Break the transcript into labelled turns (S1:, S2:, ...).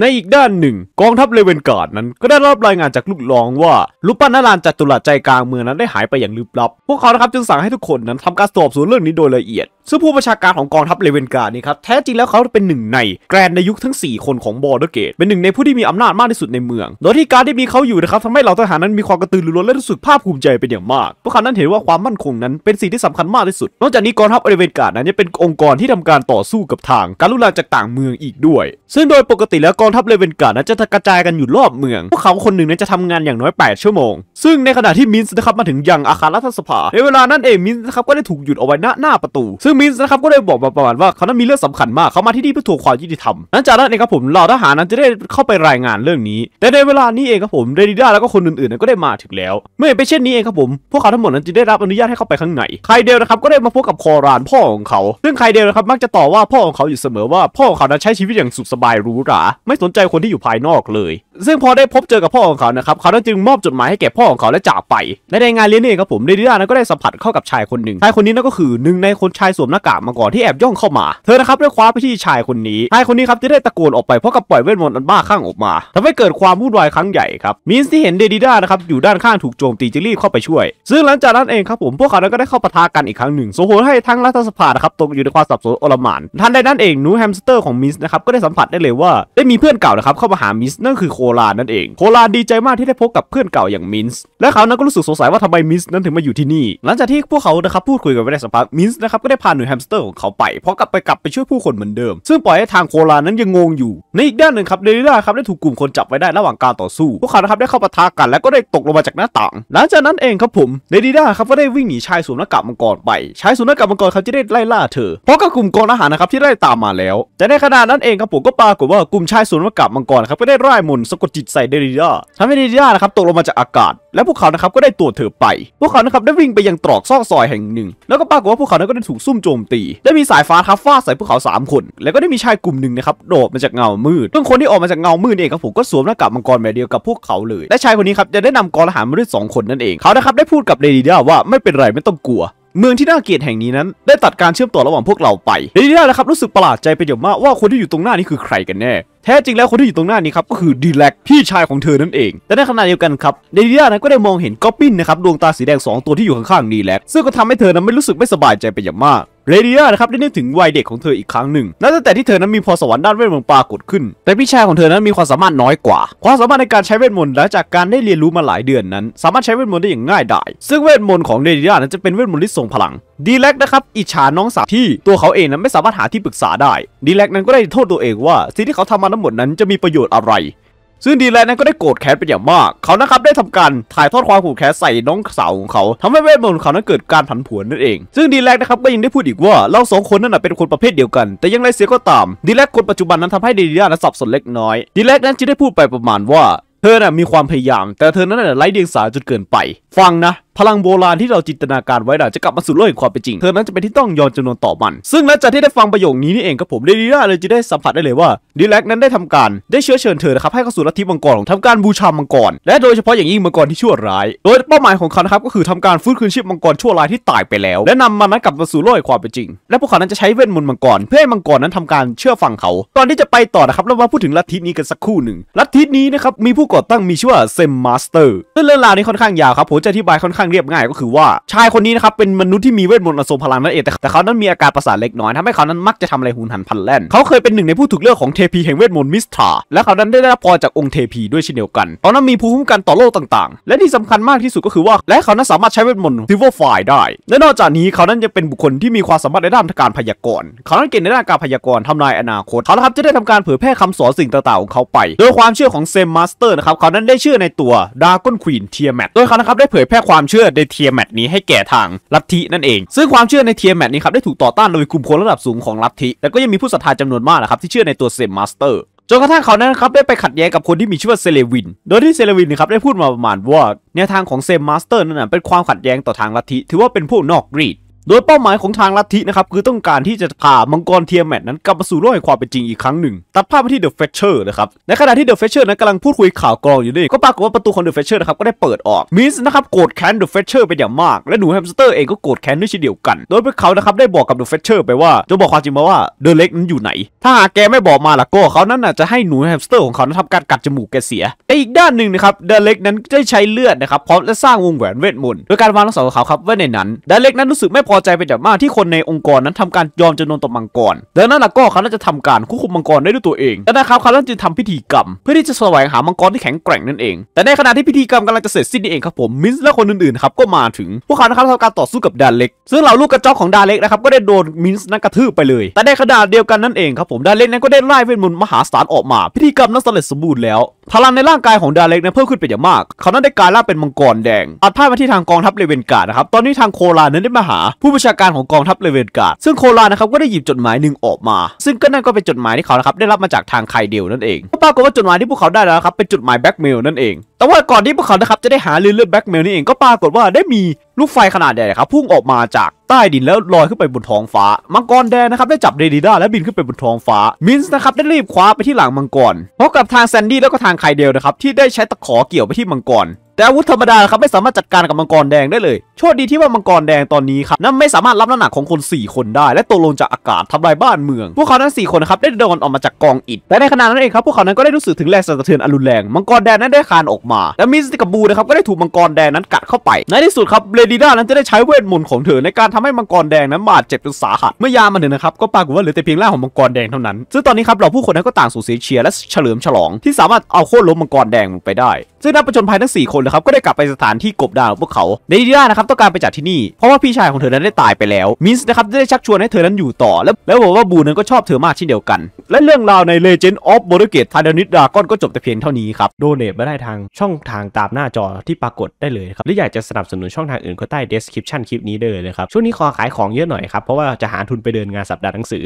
S1: ในอีกด้านหนึ่ง กองทัพเลเวนการ์ดนั้นก็ได้รับรายงานจากลูกหลองว่าลูกปั้นนารานจัตุรัสใจกลางเมืองนั้นได้หายไปอย่างลึกลับ พวกเขาครับจึงสั่งให้ทุกคนนั้นทำการสอบสวนเรื่องนี้โดยละเอียดซึ่งผู้ประชาการของกองทัพเลเวนการ์ดนี่ครับ แท้จริงแล้วเขาเป็นหนึ่งในแกรนในยุคทั้ง 4 คนของบอร์เดเกตเป็นหนึ่งในผู้ที่มีอำนาจมากที่สุดในเมืองโดยที่การที่มีเขาอยู่นะครับทำให้เหล่าทหารนั้นมีความกระตือรือร้นและรู้สึกภาคภูมิใจเป็นอย่างมากพวกเขานั้นเห็นว่าความมั่นคงนั้นเป็นสิ่งที่สำคัญมากที่สุด นอกจากนี้กองทัพเลเวนการ์ดนั้นยังเป็นองค์กรที่ทำการต่อสู้กับทาง การลุกลามจากต่างเมืองอีกด้วย ซึ่งโดยปกติแล้วกองทัพเลเวนการ์ดนั้นจะกระจายกันอยู่รอบเมือง พวกเขาคนหนึ่งนั้นจะทำงานอย่างน้อย8 ชั่วโมง ซึ่งในขณะที่มินส์นะครับมาถึงยังอาคารรัฐสภา ในเวลานั้นเองมินส์นะครับก็ได้ถูกหยุดเอาไว้หน้าหน้าประตู ซึ่งมินส์นะครับก็ได้บอกประมาณว่าเขานั้นมีเรื่องสำคัญมาก เขามาที่นี่เพื่อถวความยุติธรรมหลังจากนั้นเองครับผมเหล่าทหารนั้นจะได้เข้าไปรายงานเรื่องนี้ แต่ในเวลานี้เองครับผม เรดิด้าแล้วก็คนอื่นๆนั้นก็ได้มาถึงแล้ว เมื่อเป็นเช่นนี้เองครับผม พวกเขาทั้งหมดนั้นจะได้รับอนุญาตให้เข้าไปข้างในไคเดลนะครับก็ได้มาพบกับคอรานพ่อของเขา ซึ่งไคเดลนะครับมักจะต่อว่าพ่อของเขาอยู่เสมอว่าพ่อของเขานั้นใช้ชีวิตอย่างสุขสบายหรูหราไม่สนใจคนที่อยู่ภายนอกเลย ซึ่งพอได้พบเจอกับพ่อของเขานะครับ เขาจึงมอบจดหมายให้แก่พ่อของเขาและจากไป ในงานเลี้ยงนี่ครับผม เดดิด้านั้นก็ได้สัมผัสเข้ากับชายคนหนึ่ง ชายคนนี้นั่นก็คือหนึ่งในคนชายสวมหน้ากากมาก่อนที่แอบย่องเข้ามา เธอนะครับได้คว้าไปที่ชายคนนี้ ชายคนนี้ครับจะได้ตะโกนออกไปเพราะกับปล่อยเวทมนต์อันบ้าข้างออกมาทำให้เกิดความวุ่นวายครั้งใหญ่ครับ มินส์ที่เห็นเดดิด้านะครับอยู่ด้านข้างถูกโจมตีจึงรีบเข้าไปช่วย ซึ่งหลังจากนั้นเองครับผมพวกเขานั้นก็ได้เข้าปะทะกันอีกครั้งหนึ่งโซโหให้ทั้งรัฐสภานะครับตกอยู่ในความสับสนอลหม่านทันใดนั้นเองนูแฮมสเตอร์ของมินส์นะครับก็ได้สัมผัสได้เลยว่าได้มีเพื่อนเก่านะครับเข้ามาหามินส์นั่นคือโคลานนั่นเอง โคลานดีใจมากที่ได้พบกับเพื่อนเก่าอย่างมินส์และเขานั้นก็รู้สึกสงสัยว่าทำไมมินส์นั้นถึงมาอยู่ที่นี่ หลังจากที่พวกเขานะครับพูดคุยกันไปได้สักพักมินส์นะครับก็ได้พาหน่วยแฮมสเตอร์ของเขาไป เพราะกลับไปกลับไปช่วยผู้คนเหมือนเดิม ซึ่งปล่อยให้ทางโคลานนั้นยังงงอยู่ ในอีกด้านหนึ่งครับเดลิล่าครับได้ถูกกลุ่มคนจับไว้ได้ระหว่างการต่อสู้พวกเขานะครับได้เข้าปะทะกันแล้วก็ได้ตกลงมาจากหน้าต่าง หลังจากนั้นเองครับผมเดลิล่าครับก็ได้วิ่งหนีชายสวมหน้ากากมังกรไปชายสวมหน้ากากมังกรเขาจะได้ไล่ล่าเธอเพราะกับกลุ่มกองทหารนะครับที่ได้ตามมาแล้วแต่ในขณะนั้นเองครับผมก็ปรากฏว่ากลุ่มชายสุนวกับมังกรครับก็ได้ร่ายมนต์สะกดจิตใส่เดริดาทำให้เดริดานะครับตกลงมาจากอากาศ และพวกเขานะครับ ก็ได้ตัวเธอไป พวกเขานะครับได้วิ่งไปยังตรอกซอกซอยแห่งหนึ่ง แล้วก็ปรากฏว่าพวกเขานั้นก็ได้ถูกซุ่มโจมตี ได้มีสายฟ้าทับฟาดใส่พวกเขา 3 คน แล้วก็ได้มีชายกลุ่มหนึ่งนะครับโดดมาจากเงามืดซึ่งคนที่ออกมาจากเงามืดเองครับผมก็สวมหน้ากากมังกรแบบเดียวกับพวกเขาเลย และชายคนนี้ครับจะได้นำกองทหารมาด้วยงคนนั่นเอง เขานะครับได้พูดกับเดริดาว่าไม่เป็นไรไม่ต้องกลัว เมืองที่น่าเกลียดแห่งนี้นั้น ได้ตัดการเชื่อมต่อระหว่างพวกเราไป เดริด้านะครับรู้สึกประหลาดใจไปเยอะมากว่าคนที่อยู่ตรงหน้านี้คือใครกันแน่แท้จริงแล้วคนที่อยู่ตรงหน้านี้ครับก็คือดีแลกพี่ชายของเธอนั่นเอง แต่ในขณะเดียวกันครับเดียล่นั้นก็ได้มองเห็นก๊อปปินนะครับดวงตาสีแดง 2 ตัวที่อยู่ข้างๆดีแลกซึ่งก็ทำให้เธอนั้นไม่รู้สึกไม่สบายใจไปอย่างมาก เรเดียนะครับได้นึกถึงวัยเด็กของเธออีกครั้งหนึ่งนับตั้งแต่ที่เธอนั้นมีพอสวรรค์ด้านเวทมนต์ปรากฏขึ้น แต่พี่ชายของเธอนั้นมีความสามารถน้อยกว่า ความสามารถในการใช้เวทมนต์หลังจากการได้เรียนรู้มาหลายเดือนนั้น สามารถใช้เวทมนต์ได้อย่างง่ายดายซึ่งเวทมนต์ของเรเดียนั้นจะเป็นเวทมนต์ที่ทรงพลังดีแลกนะครับอิจฉาน้องสาวที่ตัวเขาเองนั้นไม่สามารถหาที่ปรึกษาได้ดีแลกนั้นก็ได้โทษตัวเองว่าสิ่งที่เขาทำมัทั้งหมดนั้นจะมีประโยชน์อะไร ซึ่งดีแลนนั้นก็ได้โกรธแค้นเป็นอย่างมาก เขานะครับได้ทำการถ่ายทอดความโกรธแค้นใส่น้องสาวของเขาทำให้เวทมนต์ของเขานั้นเกิดการผันผวนนั่นเอง ซึ่งดีแลนนะครับก็ยังได้พูดอีกว่าเราสองคนนั้นเป็นคนประเภทเดียวกัน แต่ยังไรเสียก็ตาม ดีแลนคนปัจจุบันนั้นทำให้ดีดีานั้นสับสนเล็กน้อย ดีแลนนั้นจึงได้พูดไปประมาณว่าเธอน่ะมีความพยายาม แต่เธอนั้นไร้เดียงสาจนเกินไป ฟังนะพลังโบราณที่เราจินตนาการไว้น่ะจะกลับมาสู่โลกแห่งความเป็นจริง เธอนั้นจะเป็นที่ต้องยอมจำนวนต่อมัน ซึ่งหลังจากที่ได้ฟังประโยคนี้นี่เองครับผมเดลิล่าเลยจะได้สัมผัสได้เลยว่าดิแลกนั้นได้ทำการได้เชื้อเชิญเธอนะครับ ให้เข้าสู่ลัทธิมังกร ของทำการบูชามังกร และโดยเฉพาะอย่างยิ่งมังกรที่ชั่วร้ายโดยเป้าหมายของเขาครับก็คือทำการฟื้นคืนชีพมังกรชั่วร้ายที่ตายไปแล้ว และนำมันนั้นกลับมาสู่โลกแห่งความเป็นจริง และพวกเขานั้นจะใช้เวทมนต์มังกรเพื่อให้มังกรนั้นทำการเชื่อฟังเขาก่อนที่จะไปต่อนะครับเรามาพูดถึงลัทธินี้กันสักครู่หนึ่งลัทธินี้นะครับมีผู้ก่อตั้งมีชื่อว่าเซมมาสเตอร์ซึ่งเรื่องราวนี้ค่อนข้างยาวครับผมจะอธิบายค่อนข้างางเรียบง่ายก็คือว่าชายคนนี้นะครับเป็นมนุษย์ที่มีเวทมนต์อสมพลังนั่นเองแต่เขานั้นมีอาการประสาทเล็กน้อยทำให้เขานั้นมักจะทำอะไรหุนหันพันแล่นเขาเคยเป็นหนึ่งในผู้ถูกเลือกของเทพีแห่งเวทมนต์มิสทาและเขานั้นได้รับพรจากองค์เทพีด้วยเช่นเดียวกันเขานั้นมีภูมิคุ้มกันต่อโรคต่างๆ และที่สำคัญมากที่สุดก็คือว่าและเขานั้นสามารถใช้เวทมนต์ซิวเวอร์ไฟได้และนอกจากนี้เขานั้นจะเป็นบุคคลที่มีความสามารถในด้านการพยากรณ์เขานั้นเก่งในด้านการพยากรณ์ทำนายอนาคตเขาครับจะได้ทำการเผยแพร่คำสอนสิ่งต่างๆของเขาไปโดยความเชื่อของเซมมาสเตอร์นะครับเขานั้นได้เชื่อในตัวดากอนควีนเทียแมทโดยเขานะครับได้เผยแพร่ความเชื่อในเทียแมทนี้ให้แก่ทางลัทธินั่นเอง ซึ่งความเชื่อในเทียแมทนี้ครับได้ถูกต่อต้านโดยกลุ่มคนระดับสูงของลัทธิแต่ก็ยังมีผู้ศรัทธาจำนวนมากนะครับที่เชื่อในตัวเซมมาสเตอร์จนกระทั่งเขานั้นครับได้ไปขัดแย้งกับคนที่มีชื่อว่าเซเลวินโดยที่เซเลวินนะครับได้พูดมาประมาณว่าแนวทางของเซมมาสเตอร์นั้นเป็นความขัดแย้งต่อทางลัทธิถือว่าเป็นผู้นอกรีดโดยเป้าหมายของทางลัทธินะครับ คือต้องการที่จะพามังกรเทียมแมทนั้นกลับมาสู่โลกแห่งความเป็นจริงอีกครั้งหนึ่ง ตัดภาพไปที่เดอะเฟชเชอร์นะครับ ในขณะที่เดอะเฟชเชอร์นั้นกำลังพูดคุยข่าวกรองอยู่ด้วยก็ปรากฏว่าประตูของเดอะเฟชเชอร์นะครับ ก็ได้เปิดออกมิสนะครับ โกรธแค้นเดอะเฟชเชอร์เป็นอย่างมาก และหนูแฮมสเตอร์เองก็โกรธแค้นด้วยเช่นเดียวกันโดยพวกเขานะครับได้บอกกับเดอะเฟชเชอร์ไปว่าจะบอกความจริงมาว่าเดอะเล็กนั้นอยู่ไหน ถ้าหากแกไม่บอกมาล่ะก็เขานั้นจะให้หนูแฮมสเตอร์ของเขานั้นทำการกัดจมูกแกเสียแต่อีกด้านหนึ่งนะครับเดอะเล็กนั้นได้ใช้เลือดนะครับพร้อมและสร้างวงแหวนเวทมนต์โดยการวางทั้งของเขาครับไว้ในนั้นเดอะเล็กนั้นรู้สึกไม่พพอใจเป็นอย่างมากที่คนในองค์กรนั้นทำการยอมจำนนต่อมังกร ดังนั้นล่ะก็เขาจะทำการควบคุมมังกรได้ด้วยตัวเองแต่นะครับเขาจึงจทำพิธีกรรม เพื่อที่จะแสวงหามังกรที่แข็งแกร่งนั่นเอง แต่ในขณะที่พิธีกรรมกำลังจะเสร็จสิ้นเองครับผมมิสและคนอื่นๆครับก็มาถึง พวกเขาครับทำการต่อสู้กับดาเล็กซึ่งเหล่าลูกกระจอกของดาเล็กนะครับก็ได้โดนมิสนั้นกระทืบไปเลย แต่ในขณะเดียวกันนั่นเองครับผมดาเล็กนั้นก็ได้ไล่เวทมนต์มหาศาลออกมาพิธีกรรมนั้นสำเร็จสมบูรณ์แล้วพลังในร่างกายของดาเล็กนั้นเพิ่มขึ้นเป็นอย่างมาก เขานั้นได้กลายร่างเป็นมังกรแดงอัดภาพมาที่ทางกองทัพเลเวนการ์ดนะครับ ตอนนี้ทางโคลานั้นได้มาหาผู้บัญชาการของกองทัพเลเวนการ์ดซึ่งโคลานะครับก็ได้หยิบจดหมายหนึ่งออกมา ซึ่งก็นั่นก็เป็นจดหมายที่เขานะครับได้รับมาจากทางไคเดลนั่นเองก็ปรากฏว่าจดหมายที่พวกเขาได้แล้วครับเป็นจดหมายแบ็กเมลนั่นเองแต่ว่าก่อนที่พวกเขานะครับจะได้หาเรือเรืองแบ็กเมลนี่เองก็ปรากฏว่าได้มีลูกไฟขนาดใหญ่ครับพุ่งออกมาจากใต้ดินแล้วลอยขึ้นไปบนท้องฟ้า มังกรแดงนะครับได้จับเดดิด้าและบินขึ้นไปบนท้องฟ้ามินส์นะครับได้รีบคว้าไปที่หลังมังกรพบกับทางแซนดี้แล้วก็ทางไคเดลนะครับที่ได้ใช้ตะขอเกี่ยวไปที่มังกรแต่อาวุธธรรมดาครับไม่สามารถจัดการกับมังกรแดงได้เลย โชคดีที่ว่ามังกรแดงตอนนี้ครับนั้นไม่สามารถรับน้ำหนักของคน 4 คนได้ และตกลงจากอากาศทำลายบ้านเมือง พวกเขาทั้ง4คนครับได้โดนออกมาจากกองอิฐแต่ในขณะนั้นเองครับพวกเขานั้นก็ได้รู้สึกถึงแรงสั่นสะเทือนอันรุนแรง มังกรแดงนั้นได้คานออกมา และมิสติกบูนะครับก็ได้ถูกมังกรแดงนั้นกัดเข้าไป ในที่สุดครับเลดิด้านั้นจะได้ใช้เวทมนต์ของเธอในการทำให้มังกรแดงนั้นบาดเจ็บจนสาหัสเมื่อยามันึน่นะครับก็ปรากฏว่าเหลือแต่เพียงร่างของมังกรแดงเท่านั้นซึ่งตอนนี้ครับเราผู้คนนั้นก็ต่างสูญเสียเชียร์และเฉลิมฉลอง ที่สามารถเอาโค่นล้มมังกรแดงไปได้ ซึ่งนักประชนภัยทั้ง4คนครับก็ได้กลับไปสถานที่กบดานของพวกเขาเดลิล่านะครับต้องการไปจากที่นี่ เพราะว่าพี่ชายของเธอนั้นได้ตายไปแล้วมินส์นะครับได้ชักชวนให้เธอนั้นอยู่ต่อ แล้วแล้วบอกว่าบูนั้นก็ชอบเธอมากเช่นเดียวกัน และเรื่องราวใน Legend of b o r g เกตทาดานิดดาก้อนก็จบแต่เพียงเท่านี้ครับโดเนทมาได้ทางช่องทางตามหน้าจอที่ปรากฏได้เลย ครับหรืออยากจะสนับสนุนช่องทางอื่นก็ใต้ description คลิปนี้ได้เลยครับช่วงนี้ขอขายของเยอะหน่อยครับเพราะว่าจะหาทุนไปเดินงานสัปดาห์หนังสือ